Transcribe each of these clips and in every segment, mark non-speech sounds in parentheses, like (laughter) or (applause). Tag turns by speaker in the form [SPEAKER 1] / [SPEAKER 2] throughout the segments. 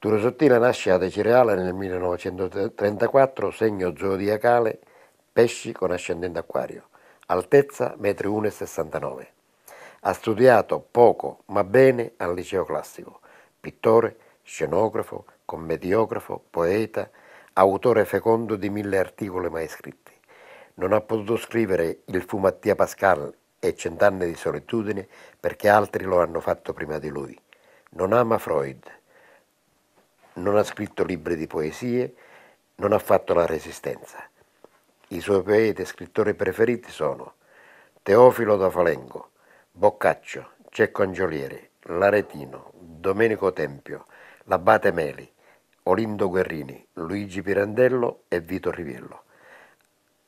[SPEAKER 1] Turosottina nasce ad Cireale nel 1934, segno zodiacale pesci con ascendente acquario, altezza 1,69 m. Ha studiato poco ma bene al liceo classico, pittore, scenografo, commediografo, poeta, autore fecondo di mille articoli mai scritti. Non ha potuto scrivere Il fu Mattia Pascal e Cent'anni di solitudine perché altri lo hanno fatto prima di lui. Non ama Freud non ha scritto libri di poesie, non ha fatto la resistenza. I suoi poeti e scrittori preferiti sono Teofilo da Falengo, Boccaccio, Cecco Angiolieri, Laretino, Domenico Tempio, L'Abate Meli, Olindo Guerrini, Luigi Pirandello e Vito Riviello.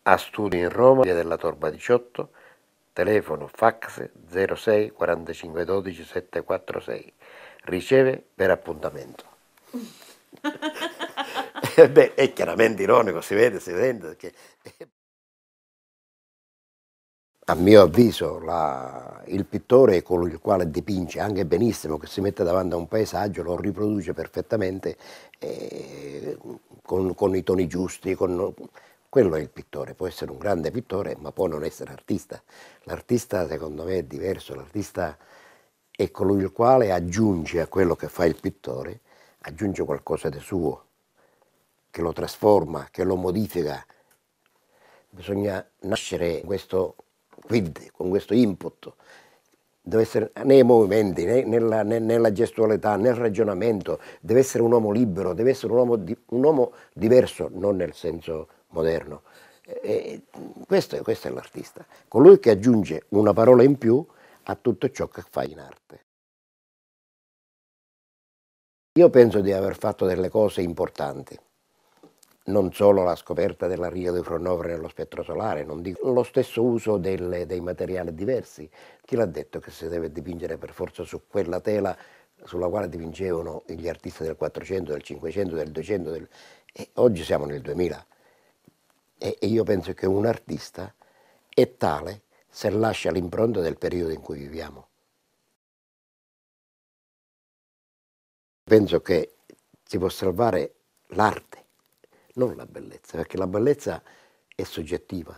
[SPEAKER 1] Ha studi in Roma, via della Torba 18, telefono fax 06 45 12 746. Riceve per appuntamento. Eh, beh, è chiaramente ironico, si vede, si sente. Perché... A mio avviso la... il pittore è colui il quale dipinge anche benissimo, che si mette davanti a un paesaggio, lo riproduce perfettamente eh, con, con, i toni giusti. Con... Quello è il pittore, può essere un grande pittore ma può non essere artista. L'artista secondo me è diverso, l'artista è colui il quale aggiunge a quello che fa il pittore aggiunge qualcosa di suo, che lo trasforma, che lo modifica. Bisogna nascere con questo quid, con questo input. Deve essere nei movimenti, nella, nella, gestualità, nel ragionamento, deve essere un uomo libero, deve essere un uomo, di, un uomo diverso, non nel senso moderno. E questo, questo è l'artista, colui che aggiunge una parola in più a tutto ciò che fa in arte. Io penso di aver fatto delle cose importanti, non solo la scoperta della riga di Fraunhofer nello spettro solare, non dico lo stesso uso delle, dei materiali diversi. Chi l'ha detto che si deve dipingere per forza su quella tela sulla quale dipingevano gli artisti del 400, del 500, del 200, del... oggi siamo nel 2000. E, e io penso che un artista è tale se lascia l'impronta del periodo in cui viviamo. penso che si può salvare l'arte, non la bellezza, perché la bellezza è soggettiva.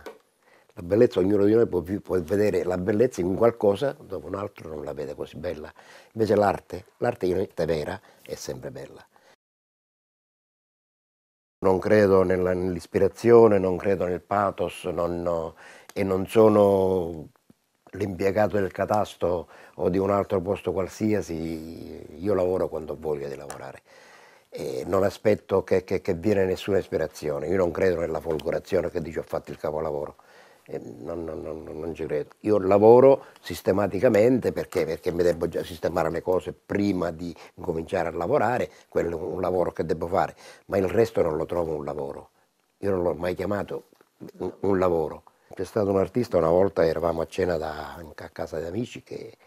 [SPEAKER 1] La bellezza, ognuno di noi può, può vedere la bellezza in qualcosa, dopo un altro non la vede così bella. Invece l'arte, l'arte in vera, è sempre bella. Non credo nell'ispirazione, non credo nel pathos non, no, e non sono l'impiegato del catasto o di un altro posto qualsiasi, io lavoro quando ho voglia di lavorare. E non aspetto che, che, che viene nessuna ispirazione, io non credo nella folgorazione che dice ho fatto il capolavoro. Non, non, non, non, ci credo. Io lavoro sistematicamente perché, perché, mi devo già sistemare le cose prima di cominciare a lavorare, quello è un lavoro che devo fare, ma il resto non lo trovo un lavoro. Io non l'ho mai chiamato un lavoro. C'è stato un artista, una volta eravamo a cena da, a casa di amici, che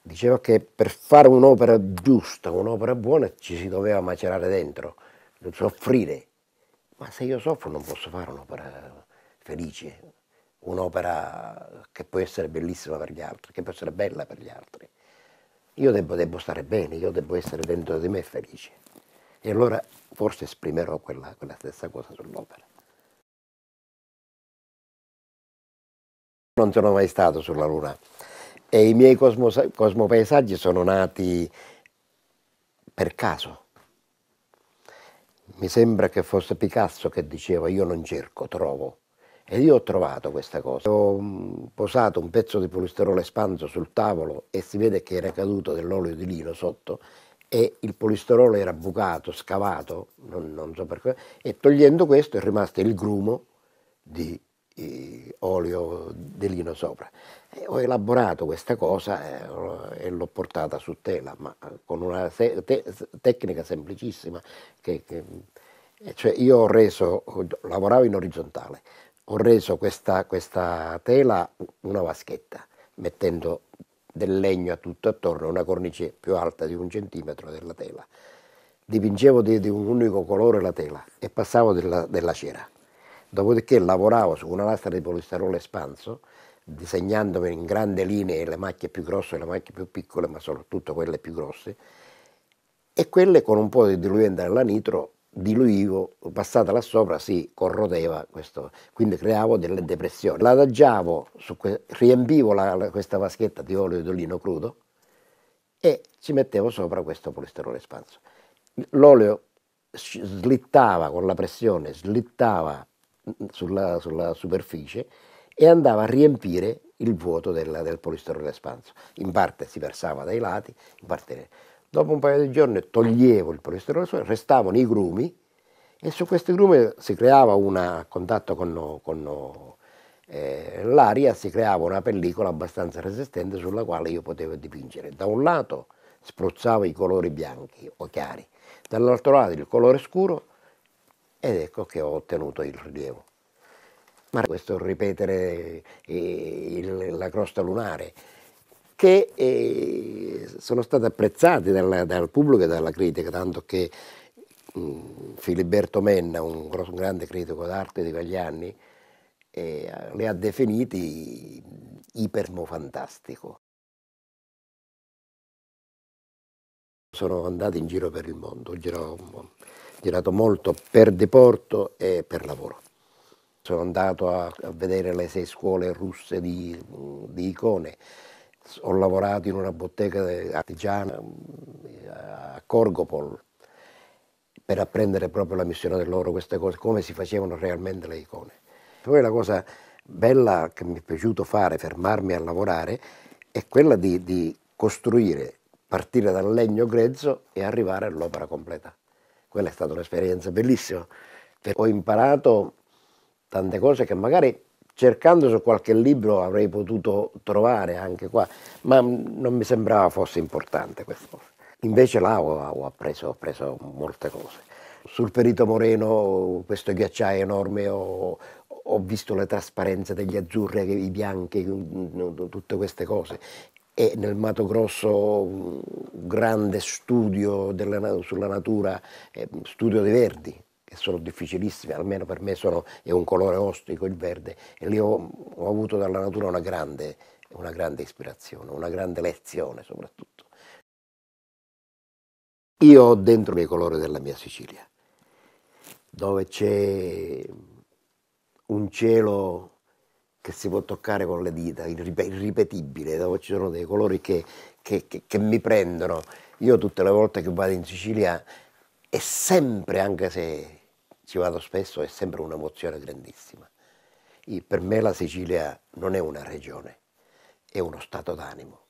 [SPEAKER 1] diceva che per fare un'opera giusta, un'opera buona, ci si doveva macerare dentro, soffrire. Ma se io soffro non posso fare un'opera felice, un'opera che può essere bellissima per gli altri, che può essere bella per gli altri. Io devo, devo stare bene, io devo essere dentro di me felice. E allora forse esprimerò quella, quella stessa cosa sull'opera. non sono mai stato sulla Luna e i miei cosmos- cosmopaesaggi sono nati per caso. Mi sembra che fosse Picasso che diceva io non cerco, trovo. E io ho trovato questa cosa. Ho mm, posato un pezzo di polisterolo espanso sul tavolo e si vede che era caduto dell'olio di lino sotto e il polisterolo era bucato, scavato, non, non so perché, e togliendo questo è rimasto il grumo di olio di lino sopra. E ho elaborato questa cosa eh, e l'ho portata su tela, ma eh, con una te tecnica semplicissima. Che, che, eh, cioè io ho reso, lavoravo in orizzontale, ho reso questa, questa tela una vaschetta, mettendo del legno a tutto attorno, una cornice più alta di un centimetro della tela. Dipingevo di, di un unico colore la tela e passavo della, della cera dopodiché lavoravo su una lastra di polistirolo espanso, disegnandomi in grandi linee le macchie più grosse e le macchie più piccole, ma soprattutto quelle più grosse, e quelle con un po' di diluente nella nitro diluivo, passata là sopra si corrodeva questo, quindi creavo delle depressioni. L'adagiavo, que riempivo la, la, questa vaschetta di olio di olino crudo e ci mettevo sopra questo polisterolo espanso. L'olio slittava con la pressione, slittava sulla, sulla superficie e andava a riempire il vuoto della, del polistirolo espanso. In parte si versava dai lati, in parte... Dopo un paio di giorni toglievo il polistirolo, restavano i grumi e su questi grumi si creava un contatto con, con eh, l'aria, si creava una pellicola abbastanza resistente sulla quale io potevo dipingere. Da un lato spruzzavo i colori bianchi o chiari, dall'altro lato il colore scuro ed ecco che ho ottenuto il rilievo. Ma questo ripetere eh, il, la crosta lunare, che eh, sono stati apprezzati dal, dal, pubblico e dalla critica, tanto che mh, mm, Filiberto Menna, un, un grande critico d'arte di quegli anni, eh, li ha definiti ipermofantastico. Sono andato in giro per il mondo, giravo un po' girato molto per deporto e per lavoro. Sono andato a, a vedere le sei scuole russe di, di, icone, ho lavorato in una bottega artigiana eh, a Korgopol per apprendere proprio la missione dell'oro, queste cose, come si facevano realmente le icone. Poi la cosa bella che mi è piaciuto fare, fermarmi a lavorare, è quella di, di costruire, partire dal legno grezzo e arrivare all'opera completa quella è stata un'esperienza bellissima. Ho imparato tante cose che magari cercando su qualche libro avrei potuto trovare anche qua, ma non mi sembrava fosse importante questo. Invece là ho, ho, appreso, ho appreso, molte cose. Sul Perito Moreno, questo ghiacciaio enorme, ho, ho visto le trasparenze degli azzurri, i bianchi, mm, mm, tutte queste cose e nel Mato Grosso un grande studio della, sulla natura, studio dei verdi, che sono difficilissimi, almeno per me sono, è un colore ostico il verde, e lì ho, ho avuto dalla natura una grande, una grande ispirazione, una grande lezione soprattutto. Io ho dentro i colori della mia Sicilia, dove c'è un cielo che si può toccare con le dita, irripetibile, dove ci sono dei colori che, che, che, che mi prendono. Io tutte le volte che vado in Sicilia è sempre, anche se ci vado spesso, è sempre un'emozione grandissima. E per me la Sicilia non è una regione, è uno stato d'animo.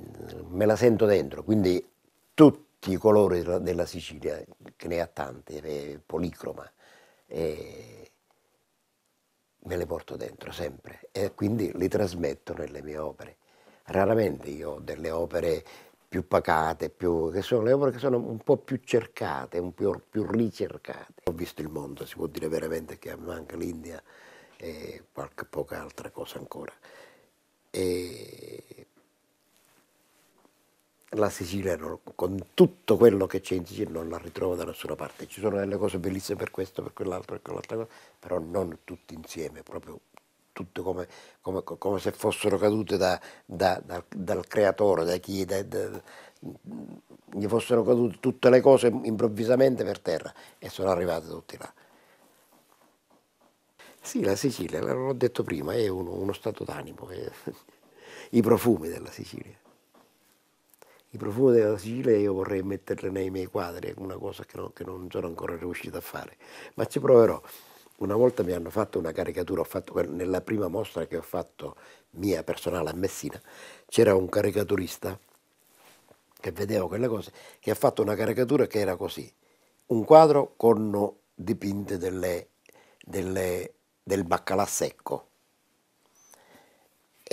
[SPEAKER 1] Mm, me la sento dentro, quindi tutti i colori della Sicilia, che ne ha tanti, è policroma, è me le porto dentro sempre e quindi le trasmetto nelle mie opere. Raramente io ho delle opere più pacate, più, che sono le opere che sono un po' più cercate, un po' più ricercate. Ho visto il mondo, si può dire veramente che manca l'India e qualche poca altra cosa ancora. E la Sicilia non, con tutto quello che c'è in Sicilia non la ritrovo da nessuna parte. Ci sono delle cose bellissime per questo, per quell'altro, per quell'altra cosa, però non tutti insieme, proprio tutte come, come, come se fossero cadute da, da, da, dal creatore, da chi... gli fossero cadute tutte le cose improvvisamente per terra e sono arrivate tutti là. Sì, la Sicilia, l'ho detto prima, è uno, uno stato d'animo, (laughs) i profumi della Sicilia i profumi della Sicilia io vorrei metterli nei miei quadri, è una cosa che non, che non sono ancora riuscito a fare, ma ci proverò. Una volta mi hanno fatto una caricatura, fatto, nella prima mostra che ho fatto mia personale a Messina, c'era un caricaturista che vedeva quelle cose, che ha fatto una caricatura che era così, un quadro con dipinte delle, delle, del baccalà secco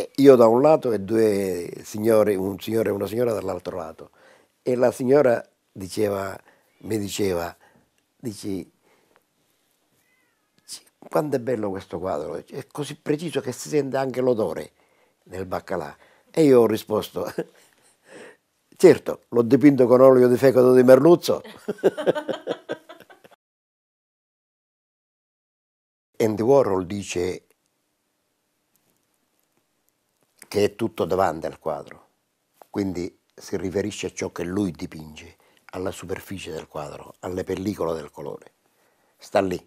[SPEAKER 1] eh, io da un lato e due signori, un signore e una signora dall'altro lato. E la signora diceva, mi diceva, dici, quanto è bello questo quadro, è così preciso che si sente anche l'odore nel baccalà. E io ho risposto, (laughs) certo, l'ho dipinto con olio di fecodo di merluzzo. (laughs) Andy Warhol dice che è tutto davanti al quadro, quindi si riferisce a ciò che lui dipinge, alla superficie del quadro, alle pellicole del colore. Sta lì.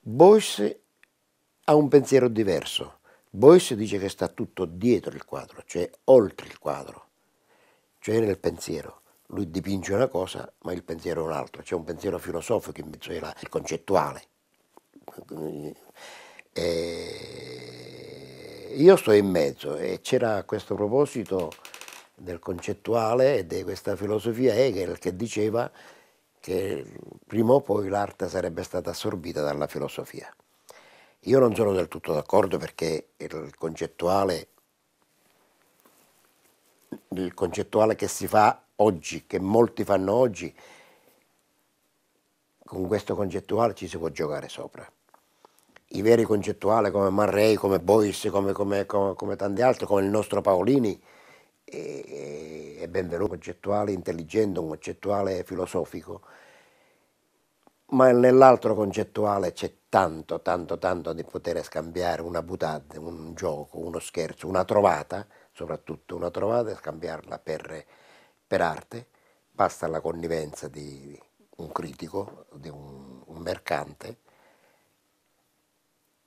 [SPEAKER 1] Beuys ha un pensiero diverso. Beuys dice che sta tutto dietro il quadro, cioè oltre il quadro, cioè nel pensiero. Lui dipinge una cosa, ma il pensiero è un altro, c'è un pensiero filosofico in mezzo, è concettuale. E io sto in mezzo e c'era a questo proposito del concettuale e di questa filosofia Hegel che diceva che prima o poi l'arte sarebbe stata assorbita dalla filosofia. Io non sono del tutto d'accordo perché il concettuale, il concettuale che si fa oggi, che molti fanno oggi, con questo concettuale ci si può giocare sopra i veri concettuali come Marrei, come Boyce, come, come, come, come, tanti altri, come il nostro Paolini, è, e benvenuto un concettuale intelligente, un concettuale filosofico, ma nell'altro concettuale c'è tanto, tanto, tanto di poter scambiare una butade, un gioco, uno scherzo, una trovata, soprattutto una trovata, e scambiarla per, per arte, basta la connivenza di un critico, di un, un mercante,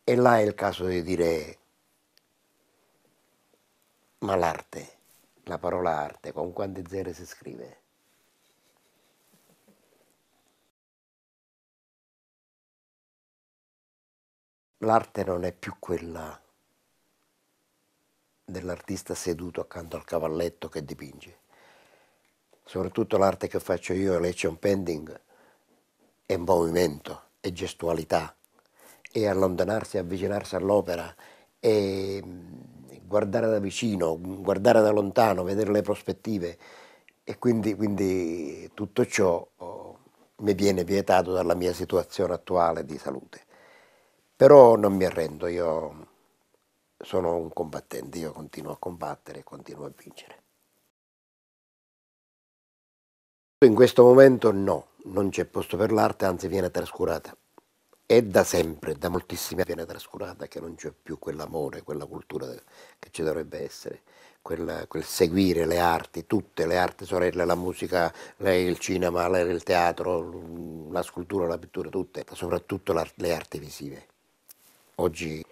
[SPEAKER 1] e là è il caso di dire ma l'arte, la parola arte, con quante zere si scrive? L'arte non è più quella dell'artista seduto accanto al cavalletto che dipinge. Soprattutto l'arte che faccio io, l'action painting, è movimento, è gestualità, e allontanarsi, avvicinarsi all'opera e mm, guardare da vicino, guardare da lontano, vedere le prospettive e quindi, quindi tutto ciò oh, mi viene vietato dalla mia situazione attuale di salute. Però non mi arrendo, io sono un combattente, io continuo a combattere, continuo a vincere. In questo momento no, non c'è posto per l'arte, anzi viene trascurata è da sempre, da moltissimi anni viene trascurata, che non c'è più quell'amore, quella cultura che ci dovrebbe essere, quella, quel seguire le arti, tutte le arti sorelle, la musica, il cinema, il teatro, la scultura, la pittura, tutte, soprattutto le arti visive. Oggi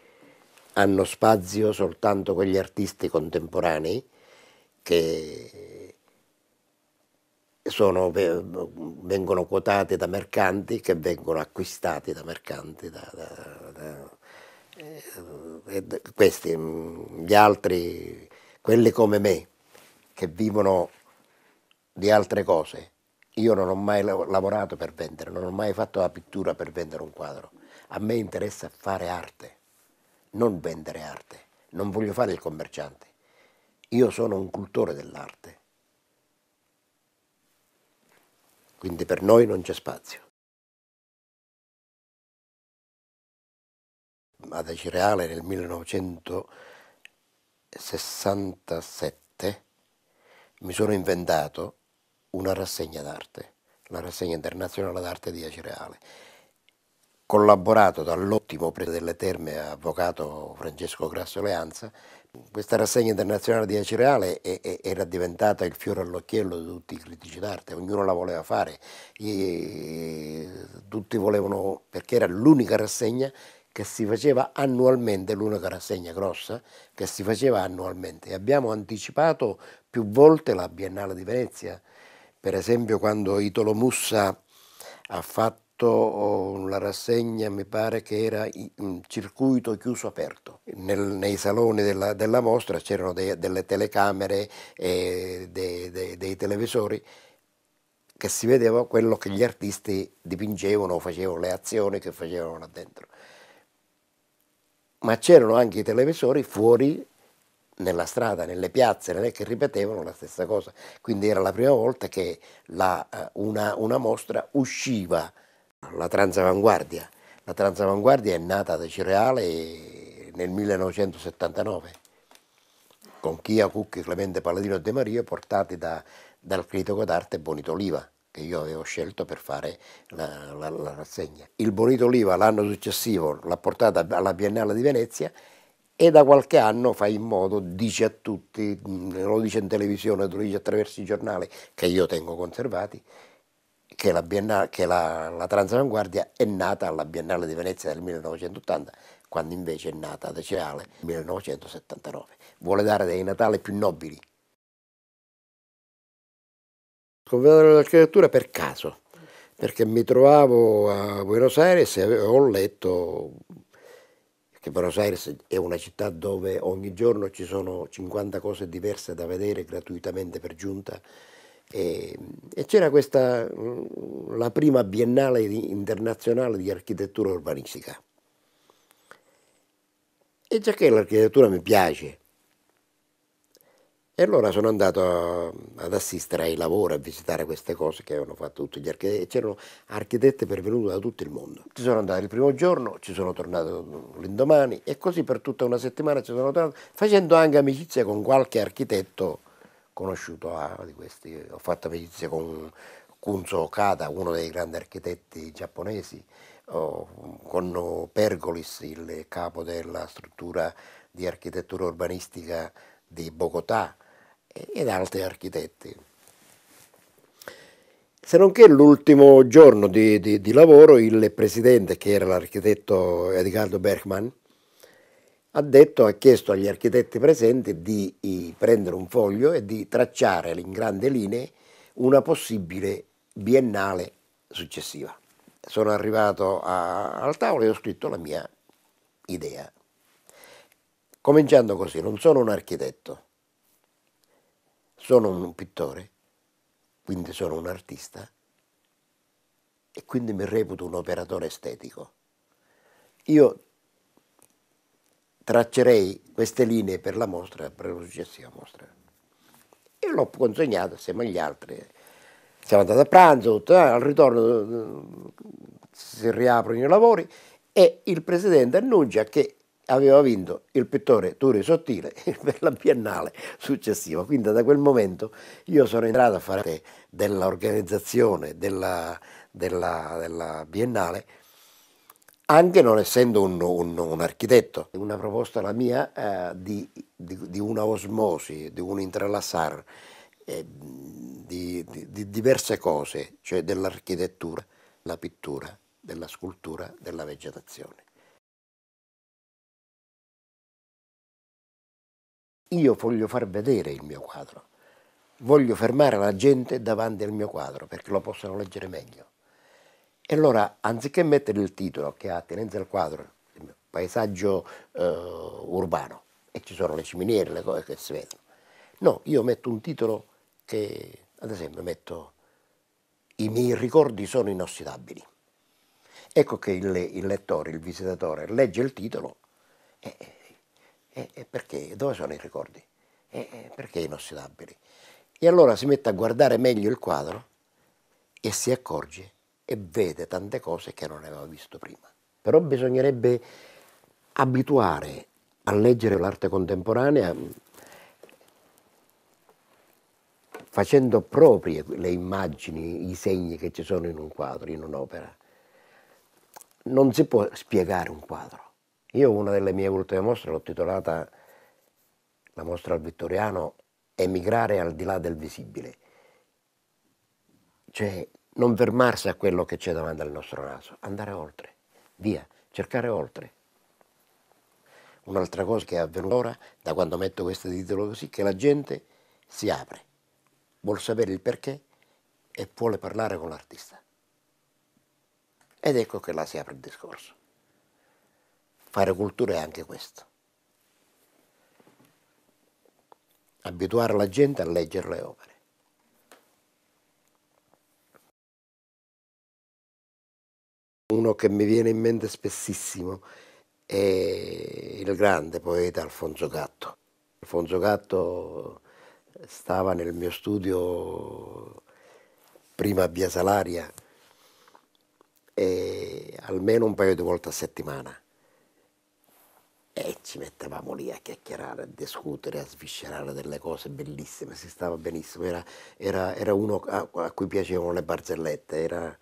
[SPEAKER 1] hanno spazio soltanto quegli artisti contemporanei che sono, eh, vengono quotate da mercanti che vengono acquistati da mercanti. Da, da, da, eh, questi, mm, gli altri, quelli come me, che vivono di altre cose. Io non ho mai lavorato per vendere, non ho mai fatto la pittura per vendere un quadro. A me interessa fare arte, non vendere arte. Non voglio fare il commerciante. Io sono un cultore dell'arte. quindi per noi non c'è spazio. Ad Acireale nel 1967 mi sono inventato una rassegna d'arte, la rassegna internazionale d'arte di Acireale, collaborato dall'ottimo prete delle terme avvocato Francesco Grasso Leanza questa rassegna internazionale di Acireale era diventata il fiore all'occhiello di tutti i critici d'arte, ognuno la voleva fare, eh, tutti volevano, perché era l'unica rassegna che si faceva annualmente, l'unica rassegna grossa che si faceva annualmente. E abbiamo anticipato più volte la Biennale di Venezia, per esempio quando Italo Mussa ha fatto fatto la rassegna, mi pare che era in circuito chiuso aperto. Nel, nei saloni della, della mostra c'erano de, delle telecamere e de, de, dei televisori che si vedeva quello che gli artisti dipingevano o facevano, le azioni che facevano là dentro. Ma c'erano anche i televisori fuori nella strada, nelle piazze, che ripetevano la stessa cosa. Quindi era la prima volta che la, eh, una, una, mostra usciva la transavanguardia. La transavanguardia è nata da Cireale nel 1979 con Chia, Cucchi, Clemente Palladino e De Maria portati da, dal critico d'arte Bonito Oliva che io avevo scelto per fare la, la, la rassegna. Il Bonito Oliva l'anno successivo l'ha portata alla Biennale di Venezia e da qualche anno fa in modo, dice a tutti, lo dice in televisione, lo dice attraverso i giornali che io tengo conservati, che la, Biennale, che la, la Transavanguardia è nata alla Biennale di Venezia del 1980, quando invece è nata ad Eceale nel 1979. Vuole dare dei Natali più nobili. Ho Convedo dell'architettura per caso, perché mi trovavo a Buenos Aires e ho letto che Buenos Aires è una città dove ogni giorno ci sono 50 cose diverse da vedere gratuitamente per giunta e, e c'era questa, mm, la prima biennale internazionale di architettura urbanistica. E già che l'architettura mi piace, e allora sono andato a, ad assistere ai lavori, a visitare queste cose che avevano fatto tutti gli architetti. C'erano architetti pervenuti da tutto il mondo. Ci sono andato il primo giorno, ci sono tornato l'indomani e così per tutta una settimana ci sono tornato, facendo anche amicizia con qualche architetto conosciuto a ah, di questi, ho fatto amicizia con Kunzo Okada, uno dei grandi architetti giapponesi, con Pergolis, il capo della struttura di architettura urbanistica di Bogotà ed altri architetti. Se non che l'ultimo giorno di, di, di lavoro il presidente, che era l'architetto Edgardo Bergman, ha detto, ha chiesto agli architetti presenti di eh, prendere un foglio e di tracciare in grandi linee una possibile biennale successiva. Sono arrivato a, al tavolo e ho scritto la mia idea. Cominciando così, non sono un architetto, sono un pittore, quindi sono un artista e quindi mi reputo un operatore estetico. Io traccerei queste linee per la mostra, per la successiva mostra. E l'ho consegnato assieme agli altri. Siamo andati a pranzo, tutto, eh, al ritorno eh, si riaprono i lavori e il presidente annuncia che aveva vinto il pittore Turi Sottile (laughs) per la biennale successiva. Quindi da quel momento io sono entrato a fare parte dell'organizzazione della, della, della biennale anche non essendo un, un, un architetto. Una proposta la mia eh, di, di, di, una osmosi, di un intralassar eh, di, di diverse cose, cioè dell'architettura, la pittura, della scultura, della vegetazione. Io voglio far vedere il mio quadro, voglio fermare la gente davanti al mio quadro perché lo possano leggere meglio. E allora, anziché mettere il titolo che ha attenenza al quadro, il paesaggio eh, urbano, e ci sono le ciminiere, le cose che si vedono, no, io metto un titolo che, ad esempio, metto i miei ricordi sono inossidabili. Ecco che il, il lettore, il visitatore, legge il titolo e, e, e perché? Dove sono i ricordi? E, perché inossidabili? E allora si mette a guardare meglio il quadro e si accorge e vede tante cose che non aveva visto prima. Però bisognerebbe abituare a leggere l'arte contemporanea mm, facendo proprie le immagini, i segni che ci sono in un quadro, in un'opera. Non si può spiegare un quadro. Io una delle mie ultime mostre l'ho titolata la mostra al Vittoriano Emigrare al di là del visibile. Cioè non fermarsi a quello che c'è davanti al nostro naso, andare oltre, via, cercare oltre. Un'altra cosa che è avvenuta ora, da quando metto questo titolo così, che la gente si apre, vuole sapere il perché e vuole parlare con l'artista. Ed ecco che là si apre il discorso. Fare cultura è anche questo. Abituare la gente a leggere le opere. uno che mi viene in mente spessissimo è il grande poeta Alfonso Gatto. Alfonso Gatto stava nel mio studio prima a Via Salaria almeno un paio di volte a settimana e ci mettevamo lì a chiacchierare, a discutere, a sviscerare delle cose bellissime, si stava benissimo, era, era, era uno a, a, cui piacevano le barzellette, era,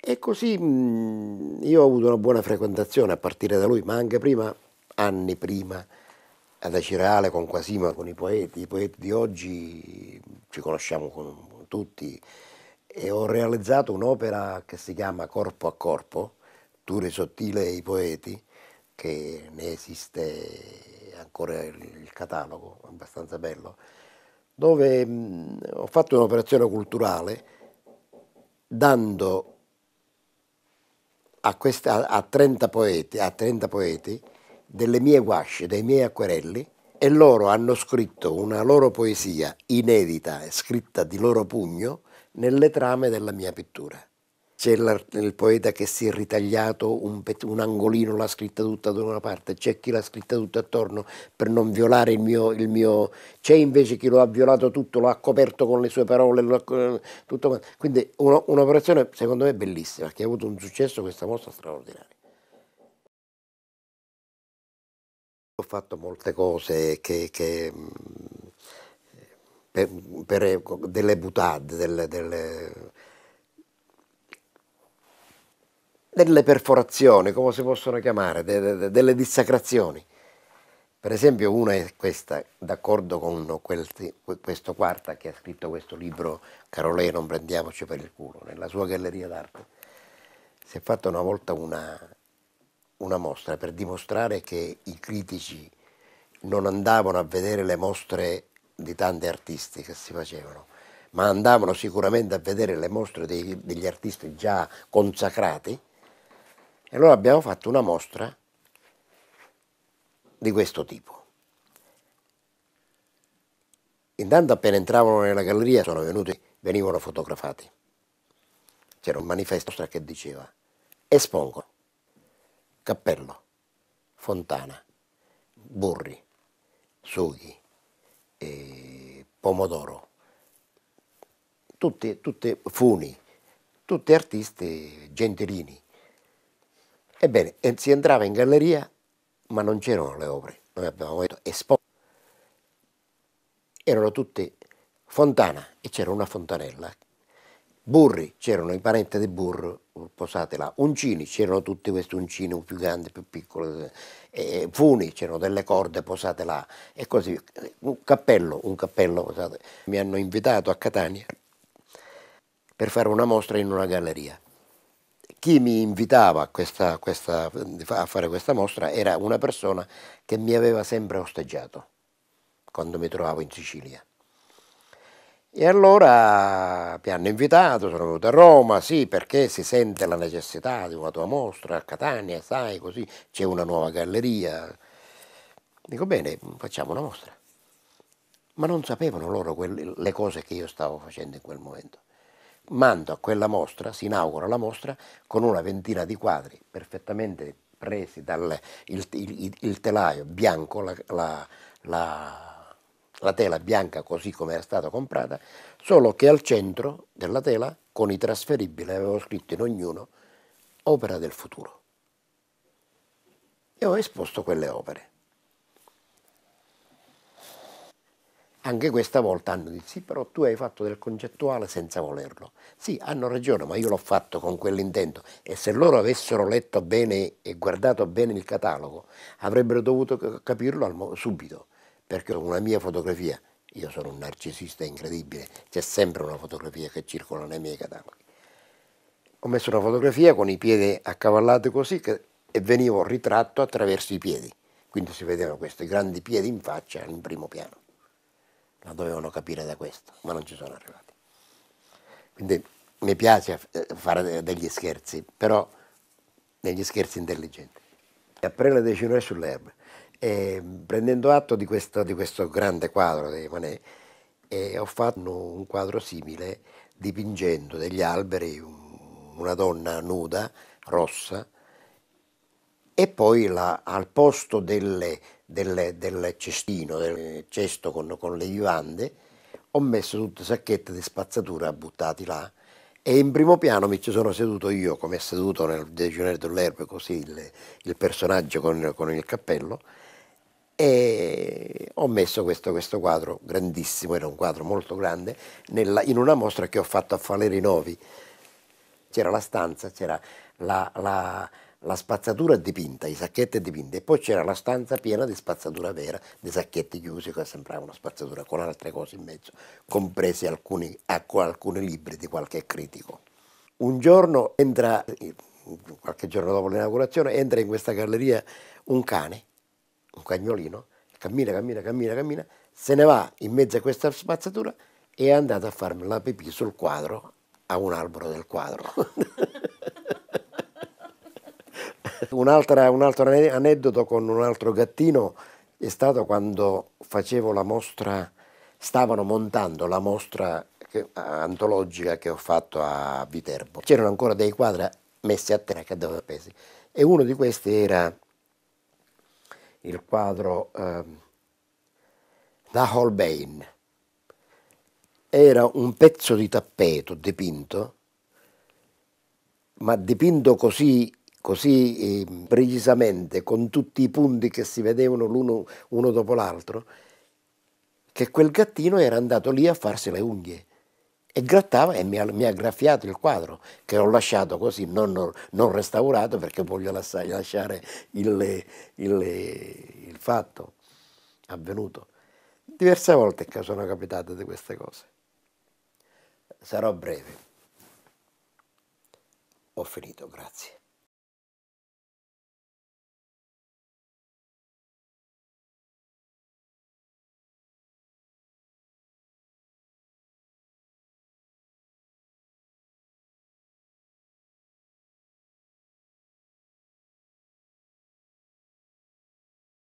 [SPEAKER 1] e così mm, io ho avuto una buona frequentazione a partire da lui, ma anche prima, anni prima, ad Acireale con Quasima, con i poeti. I poeti di oggi ci conosciamo con tutti e ho realizzato un'opera che si chiama Corpo a Corpo, Ture Sottile e i poeti, che ne esiste ancora il catalogo, abbastanza bello, dove mm, ho fatto un'operazione culturale dando a, questa, a, 30 poeti, a 30 poeti delle mie guasce, dei miei acquerelli e loro hanno scritto una loro poesia inedita, scritta di loro pugno, nelle trame della mia pittura c'è il poeta che si è ritagliato un, un angolino, l'ha scritta tutta da una parte, c'è chi l'ha scritta tutta attorno per non violare il mio, il mio... c'è invece chi lo ha violato tutto, lo ha coperto con le sue parole, tutto Quindi un'operazione secondo me bellissima, che ha avuto un successo questa mostra straordinaria. Ho fatto molte cose che, che mm, per, per, ecco, delle butade, delle, delle delle perforazioni, come si possono chiamare, de, delle dissacrazioni. Per esempio una è questa, d'accordo con questi, questo quarta che ha scritto questo libro Carole, non prendiamoci per il culo, nella sua galleria d'arte. Si è fatta una volta una, una mostra per dimostrare che i critici non andavano a vedere le mostre di tanti artisti che si facevano, ma andavano sicuramente a vedere le mostre dei, degli artisti già consacrati e allora abbiamo fatto una mostra di questo tipo. Intanto appena entravano nella galleria sono venuti, venivano fotografati. C'era un manifesto che diceva espongo Cappello, Fontana, Burri, Sughi, eh, Pomodoro, tutti, tutti Funi, tutti artisti gentilini Ebbene, eh, si entrava in galleria, ma non c'erano le opere, noi abbiamo detto esposte. Erano tutte fontana e c'era una fontanella. Burri, c'erano i parenti di Burro posate là, uncini, c'erano tutti questi uncini, un più grande, più piccolo, e eh, eh, funi, c'erano delle corde posate là e così Un cappello, un cappello posato. Mi hanno invitato a Catania per fare una mostra in una galleria chi mi invitava a, questa, questa, a, fare questa mostra era una persona che mi aveva sempre osteggiato quando mi trovavo in Sicilia. E allora mi hanno invitato, sono venuto a Roma, sì, perché si sente la necessità di una tua mostra a Catania, sai, così c'è una nuova galleria. Dico bene, facciamo una mostra. Ma non sapevano loro quelle, le cose che io stavo facendo in quel momento mando a quella mostra, si inaugura la mostra con una ventina di quadri perfettamente presi dal il, il, il telaio bianco, la, la, la, la tela bianca così come era stata comprata, solo che al centro della tela con i trasferibili avevo scritto in ognuno opera del futuro. E ho esposto quelle opere. Anche questa volta hanno detto sì, però tu hai fatto del concettuale senza volerlo. Sì, hanno ragione, ma io l'ho fatto con quell'intento e se loro avessero letto bene e guardato bene il catalogo avrebbero dovuto capirlo subito, perché una mia fotografia, io sono un narcisista incredibile, c'è sempre una fotografia che circola nei miei cataloghi. Ho messo una fotografia con i piedi accavallati così che, e venivo ritratto attraverso i piedi, quindi si vedevano questi grandi piedi in faccia in primo piano la dovevano capire da questo, ma non ci sono arrivati. Quindi mi piace eh, fare eh, degli scherzi, però degli scherzi intelligenti. Aprile dei Cinere sull'erba, prendendo atto di questo, di questo, grande quadro di Manet, eh, ho fatto un quadro simile dipingendo degli alberi, una donna nuda, rossa, e poi la, al posto delle del, del cestino, del cesto con, con, le vivande, ho messo tutte sacchette di spazzatura buttati là e in primo piano mi ci sono seduto io, come è seduto nel Dejeuner dell'Erbe, così il, il personaggio con, con, il cappello, e ho messo questo, questo quadro grandissimo, era un quadro molto grande, nella, in una mostra che ho fatto a Faleri Novi. C'era la stanza, c'era la, la la spazzatura dipinta, i sacchetti dipinti e poi c'era la stanza piena di spazzatura vera, di sacchetti chiusi che sembravano spazzatura con altre cose in mezzo, compresi alcuni, ecco, alcuni libri di qualche critico. Un giorno entra, qualche giorno dopo l'inaugurazione, entra in questa galleria un cane, un cagnolino, cammina, cammina, cammina, cammina, se ne va in mezzo a questa spazzatura e è andato a farmi la pipì sul quadro, a un albero del quadro. (laughs) un altro aneddoto con un altro gattino è stato quando facevo la mostra, stavano montando la mostra che, antologica che ho fatto a Viterbo. C'erano ancora dei quadri messi a terra che andavano pesi e uno di questi era il quadro eh, da Holbein. Era un pezzo di tappeto dipinto, ma dipinto così così ehm, precisamente, con tutti i punti che si vedevano l'uno uno dopo l'altro, che quel gattino era andato lì a farsi le unghie e grattava e mi ha, mi ha graffiato il quadro che ho lasciato così, non, non restaurato perché voglio lasciare il, il, il fatto avvenuto. Diverse volte che sono capitate di queste cose. Sarò breve. Ho finito, grazie.